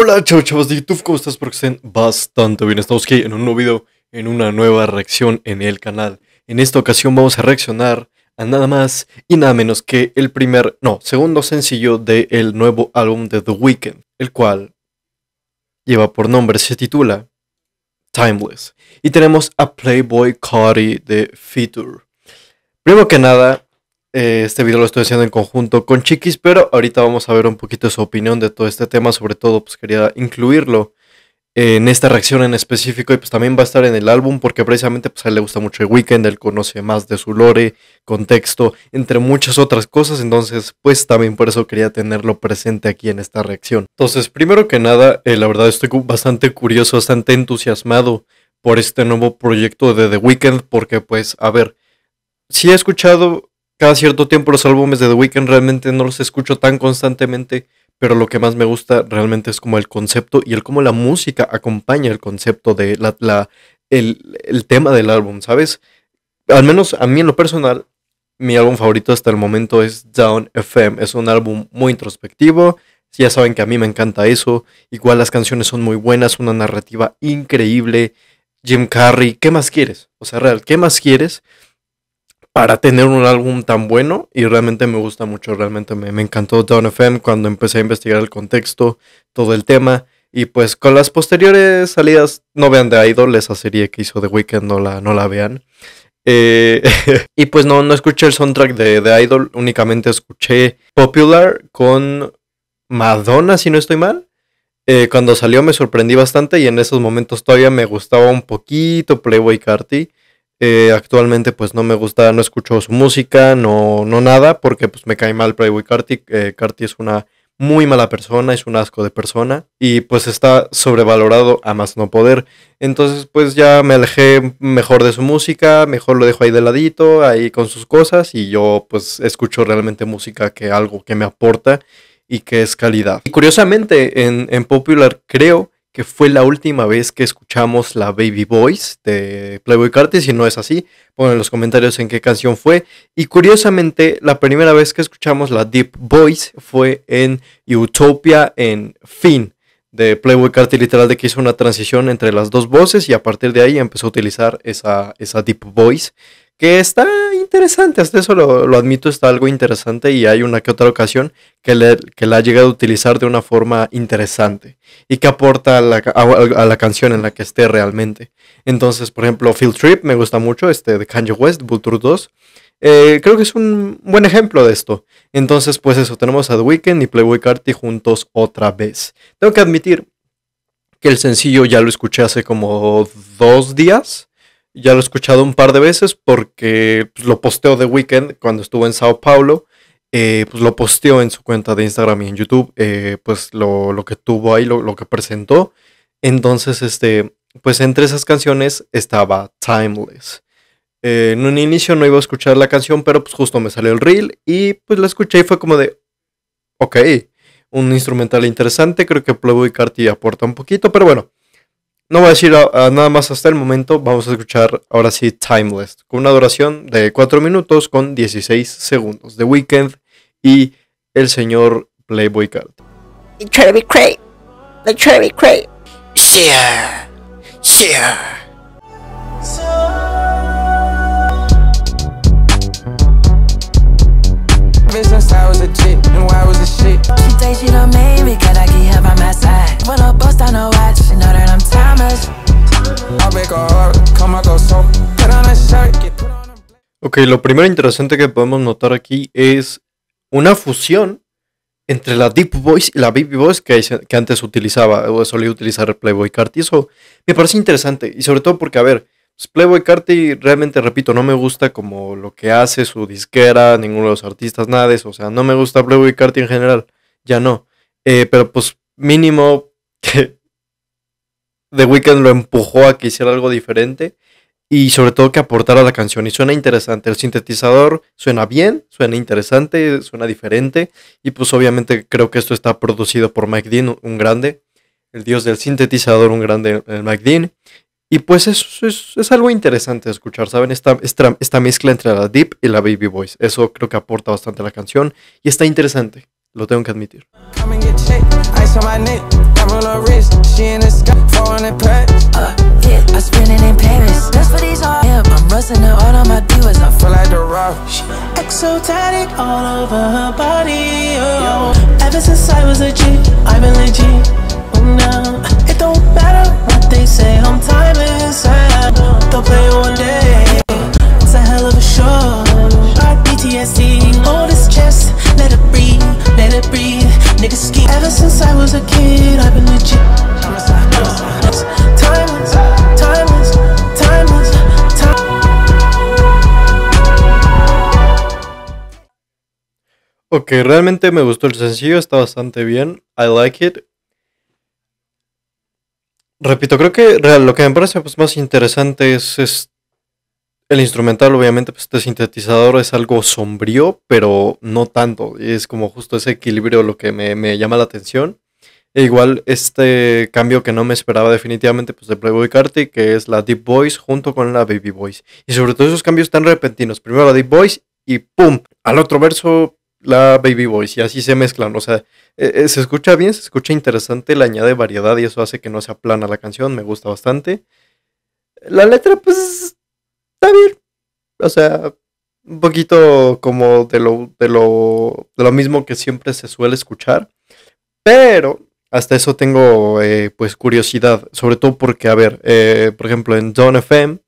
Hola, chau chavos de YouTube, ¿cómo estás? Porque estén bastante bien. Estamos aquí en un nuevo video, en una nueva reacción en el canal. En esta ocasión vamos a reaccionar a nada más y nada menos que el primer, no, segundo sencillo del nuevo álbum de The Weeknd, el cual lleva por nombre, se titula Timeless. Y tenemos a Playboy Cardi de Feature. Primero que nada, eh, este video lo estoy haciendo en conjunto con Chiquis, pero ahorita vamos a ver un poquito su opinión de todo este tema. Sobre todo, pues quería incluirlo en esta reacción en específico y pues también va a estar en el álbum porque precisamente pues a él le gusta mucho el weekend, él conoce más de su lore, contexto, entre muchas otras cosas, entonces pues también por eso quería tenerlo presente aquí en esta reacción. Entonces, primero que nada, eh, la verdad estoy bastante curioso, bastante entusiasmado por este nuevo proyecto de The Weeknd porque pues, a ver, si he escuchado cada cierto tiempo los álbumes de The Weeknd realmente no los escucho tan constantemente, pero lo que más me gusta realmente es como el concepto y el cómo la música acompaña el concepto de la, el, el, tema del álbum, ¿sabes? Al menos a mí en lo personal, mi álbum favorito hasta el momento es Down FM. Es un álbum muy introspectivo. Ya saben que a mí me encanta eso. Igual las canciones son muy buenas, una narrativa increíble. Jim Carrey, ¿qué más quieres? O sea, real, ¿qué más quieres? para tener un álbum tan bueno y realmente me gusta mucho, realmente me, encantó Don FM cuando empecé a investigar el contexto, todo el tema y pues con las posteriores salidas no vean de Idol, esa serie que hizo The Weeknd no la, no la vean. Eh, y pues no, no escuché el soundtrack de, de Idol, únicamente escuché Popular con Madonna, si no estoy mal. Eh, cuando salió me sorprendí bastante y en esos momentos todavía me gustaba un poquito Playboy Carti. Eh, actualmente pues no me gusta, no escucho su música, no, no nada, porque pues me cae mal Playboy Carti. Carty eh, Carti es una muy mala persona, es un asco de persona y pues está sobrevalorado a más no poder. Entonces pues ya me alejé mejor de su música, mejor lo dejo ahí de ladito, ahí con sus cosas y yo pues escucho realmente música que algo que me aporta y que es calidad. Y curiosamente en, en Popular creo que fue la última vez que escuchamos la Baby Voice de Playboy Carti. Si no es así, pongan en los comentarios en qué canción fue. Y curiosamente, la primera vez que escuchamos la Deep Voice fue en Utopia, en Fin, de Playboy Carti, literal de que hizo una transición entre las dos voces y a partir de ahí empezó a utilizar esa, esa Deep Voice que está interesante, hasta eso lo, admito, está algo interesante y hay una que otra ocasión que, la ha llegado a utilizar de una forma interesante y que aporta a la, canción en la que esté realmente. Entonces, por ejemplo, Field Trip me gusta mucho, este de Kanye West, Vulture 2. Eh, creo que es un buen ejemplo de esto. Entonces, pues eso, tenemos a The Weeknd y Playboy Carti juntos otra vez. Tengo que admitir que el sencillo ya lo escuché hace como dos días ya lo he escuchado un par de veces porque pues, lo posteó de weekend cuando estuvo en Sao Paulo. Eh, pues lo posteó en su cuenta de Instagram y en YouTube, eh, pues lo, que tuvo ahí, lo, que presentó. Entonces, este, pues entre esas canciones estaba Timeless. Eh, en un inicio no iba a escuchar la canción, pero pues justo me salió el reel y pues la escuché y fue como de, ok, un instrumental interesante, creo que y Carti aporta un poquito, pero bueno, no voy a decir nada más hasta el momento, vamos a escuchar ahora sí Timeless, con una duración de 4 minutos con 16 segundos, The Weeknd y el señor Playboy Card. They try to be great try to be Yeah, yeah. I was a chick, and why was the shit? She Ok, lo primero interesante que podemos notar aquí es una fusión entre la Deep Voice y la Baby Voice que, antes utilizaba o solía utilizar Playboy Carti. Eso me parece interesante y sobre todo porque, a ver, pues, Playboy Carti realmente, repito, no me gusta como lo que hace su disquera, ninguno de los artistas, nada eso. O sea, no me gusta Playboy Carti en general, ya no. Eh, pero pues mínimo The Weeknd lo empujó a que hiciera algo diferente y sobre todo que aportara la canción. Y suena interesante. El sintetizador suena bien, suena interesante, suena diferente. Y pues obviamente creo que esto está producido por Mike Dean, un grande. El dios del sintetizador, un grande, el eh, Mike Dean. Y pues eso es, algo interesante escuchar, ¿saben? Esta, esta, esta, mezcla entre la Deep y la Baby Voice. Eso creo que aporta bastante a la canción. Y está interesante, lo tengo que admitir. ticket, I spend it in Paris. That's for these all hip. I'm rusting to all of my divas. I feel like the rock. She exotic all over her body. Oh. Ever since I was a G, I've been legit. que realmente me gustó el sencillo, está bastante bien. I like it. Repito, creo que lo que me parece pues, más interesante es, el instrumental, obviamente, pues este sintetizador es algo sombrío, pero no tanto. Es como justo ese equilibrio lo que me, me llama la atención. E igual este cambio que no me esperaba definitivamente pues de Playboy Carti, que es la Deep Voice junto con la Baby Voice. Y sobre todo esos cambios tan repentinos. Primero la Deep Voice y ¡pum! Al otro verso la Baby Voice y así se mezclan. O sea, e, e, se escucha bien, se escucha interesante, le añade variedad y eso hace que no se aplana la canción, me gusta bastante. La letra, pues, está bien. O sea, un poquito como de lo, de lo, de lo mismo que siempre se suele escuchar. Pero hasta eso tengo, eh, pues, curiosidad. Sobre todo porque, a ver, eh, por ejemplo, en Don FM,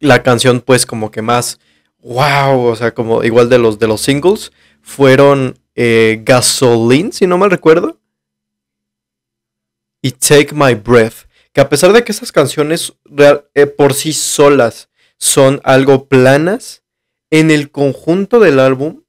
la canción, pues, como que más wow, o sea, como igual de los, de los singles, fueron eh, Gasoline, si no mal recuerdo, y Take My Breath. Que a pesar de que esas canciones eh, por sí solas son algo planas, en el conjunto del álbum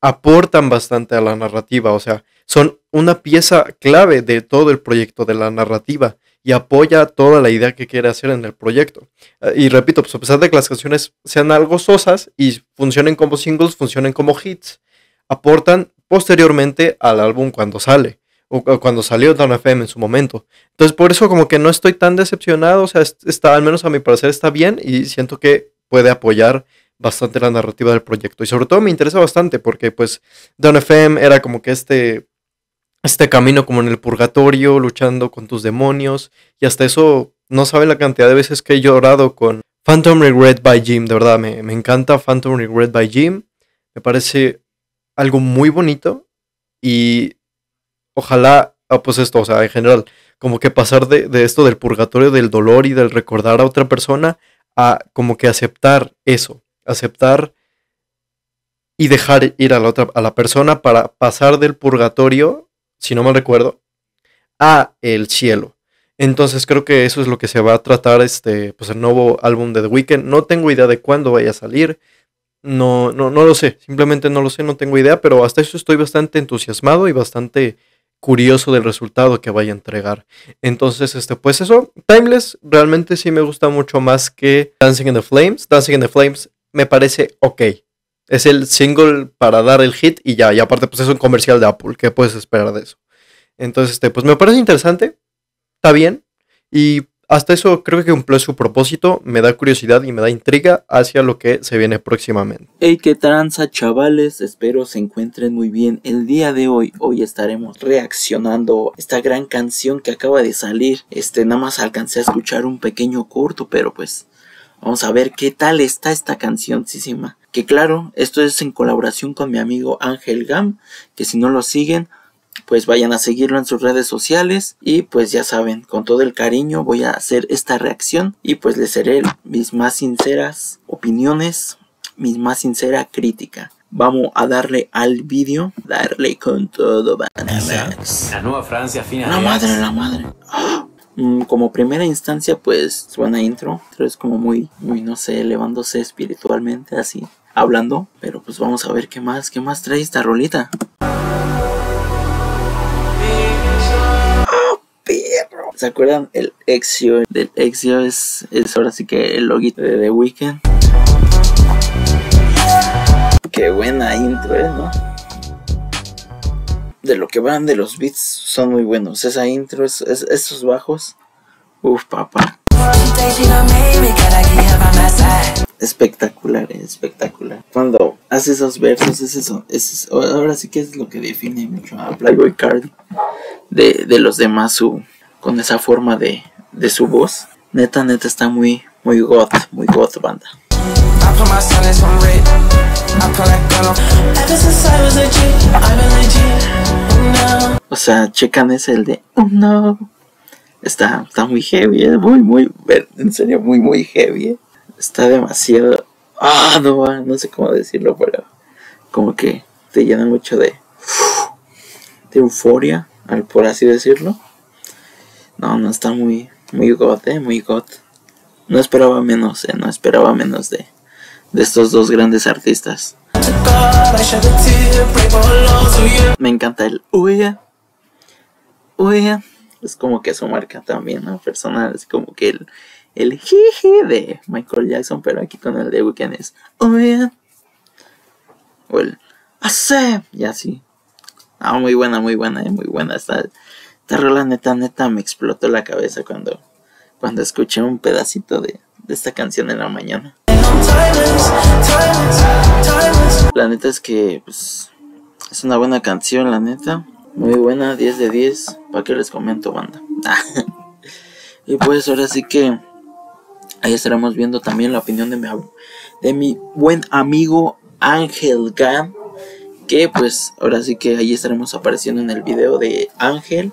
aportan bastante a la narrativa, o sea, son una pieza clave de todo el proyecto de la narrativa y apoya toda la idea que quiere hacer en el proyecto. Eh, y repito, pues a pesar de que las canciones sean algo sosas y funcionen como singles, funcionen como hits, aportan posteriormente al álbum cuando sale o cuando salió Don FM en su momento. Entonces, por eso como que no estoy tan decepcionado, o sea, está al menos a mi parecer está bien y siento que puede apoyar bastante la narrativa del proyecto y sobre todo me interesa bastante porque pues Don FM era como que este este camino como en el purgatorio, luchando con tus demonios. Y hasta eso, no sabe la cantidad de veces que he llorado con Phantom Regret by Jim. De verdad, me, encanta Phantom Regret by Jim. Me parece algo muy bonito. Y ojalá, ah, pues esto, o sea, en general, como que pasar de, de esto del purgatorio, del dolor y del recordar a otra persona, a como que aceptar eso, aceptar y dejar ir a la otra a la persona para pasar del purgatorio si no mal recuerdo, a el cielo. Entonces creo que eso es lo que se va a tratar este, pues el nuevo álbum de The Weeknd. No tengo idea de cuándo vaya a salir. No, no, no lo sé. Simplemente no lo sé, no tengo idea, pero hasta eso estoy bastante entusiasmado y bastante curioso del resultado que vaya a entregar. Entonces, este, pues eso, Timeless realmente sí me gusta mucho más que Dancing in the Flames. Dancing in the Flames me parece ok. Es el single para dar el hit y ya. Y aparte, pues es un comercial de Apple. ¿Qué puedes esperar de eso? Entonces, este, pues me parece interesante. Está bien. Y hasta eso creo que cumplió su propósito. Me da curiosidad y me da intriga hacia lo que se viene próximamente. Hey, qué tranza, chavales. Espero se encuentren muy bien. El día de hoy, hoy estaremos reaccionando esta gran canción que acaba de salir. Este, nada más alcancé a escuchar un pequeño corto, pero pues vamos a ver qué tal está esta cancioncísima. Que claro, esto es en colaboración con mi amigo Ángel Gam, que si no lo siguen, pues vayan a seguirlo en sus redes sociales y pues ya saben, con todo el cariño voy a hacer esta reacción y pues les seré mis más sinceras opiniones, mis más sincera crítica. Vamos a darle al vídeo, darle con todo. La nueva Francia final. La madre, la madre. Mm, como primera instancia, pues suena intro, pero es como muy, muy, no sé, elevándose espiritualmente así hablando. Pero pues vamos a ver qué más, qué más trae esta rolita. ¡Ah, ¿Se acuerdan? El Exio. Del Exio es, es ahora sí que el loguito de The Weeknd. Qué buena intro ¿eh? ¿no? De lo que van de los beats son muy buenos. Esa intro, esos bajos. Uf, papá espectacular, espectacular. Cuando hace esos versos, es eso, es ahora sí que es lo que define mucho a Playboy Cardi de, de los demás su, con esa forma de, de su voz. Neta, neta está muy, muy muy goth banda. O sea, checan es el de oh, no. Está, está muy heavy, es eh, muy, muy, en serio, muy, muy heavy. Eh está demasiado. Ah, no, no sé cómo decirlo, pero como que te llena mucho de, de euforia, por así decirlo. No, no está muy, muy god, eh, muy got. No esperaba menos, eh, no esperaba menos de, de estos dos grandes artistas. Me encanta el Uya. Uya. Es como que su marca también, ¿no? Personal, es como que el el jeje de Michael Jackson, pero aquí con el de Weekend es, O el, hace, y así. Ah, muy buena, muy buena, eh, muy buena. Esta, esta rola neta, neta me explotó la cabeza cuando, cuando escuché un pedacito de, esta canción en la mañana. La neta es que pues, es una buena canción, la neta. Muy buena, 10 de 10. ¿Para qué les comento, banda? y pues ahora sí que Ahí estaremos viendo también la opinión de mi, de mi buen amigo Ángel Gam. Que pues ahora sí que ahí estaremos apareciendo en el video de Ángel.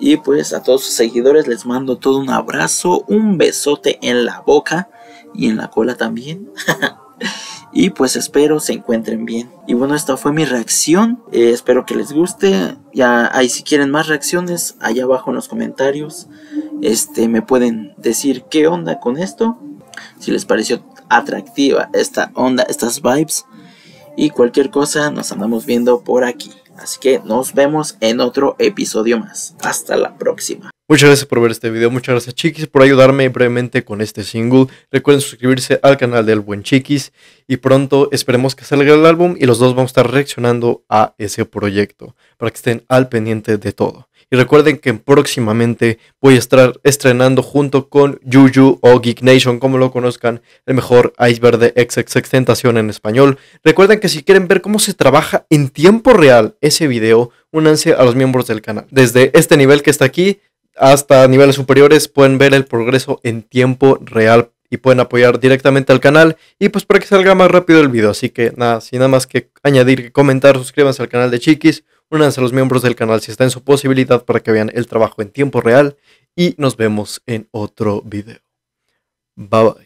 Y pues a todos sus seguidores les mando todo un abrazo, un besote en la boca y en la cola también. y pues espero se encuentren bien. Y bueno, esta fue mi reacción. Eh, espero que les guste. Ya ahí si quieren más reacciones, allá abajo en los comentarios este, me pueden decir qué onda con esto, si les pareció atractiva esta onda, estas vibes. Y cualquier cosa nos andamos viendo por aquí. Así que nos vemos en otro episodio más. Hasta la próxima. Muchas gracias por ver este video, muchas gracias Chiquis por ayudarme brevemente con este single. Recuerden suscribirse al canal del buen Chiquis y pronto esperemos que salga el álbum y los dos vamos a estar reaccionando a ese proyecto para que estén al pendiente de todo. Y recuerden que próximamente voy a estar estrenando junto con Juju o Geek Nation, como lo conozcan, el mejor iceberg de XXX en español. Recuerden que si quieren ver cómo se trabaja en tiempo real ese video, únanse a los miembros del canal. Desde este nivel que está aquí hasta niveles superiores pueden ver el progreso en tiempo real y pueden apoyar directamente al canal y pues para que salga más rápido el video. Así que nada, sin nada más que añadir, comentar, suscríbanse al canal de Chiquis únanse a los miembros del canal si está en su posibilidad para que vean el trabajo en tiempo real y nos vemos en otro video. Bye bye.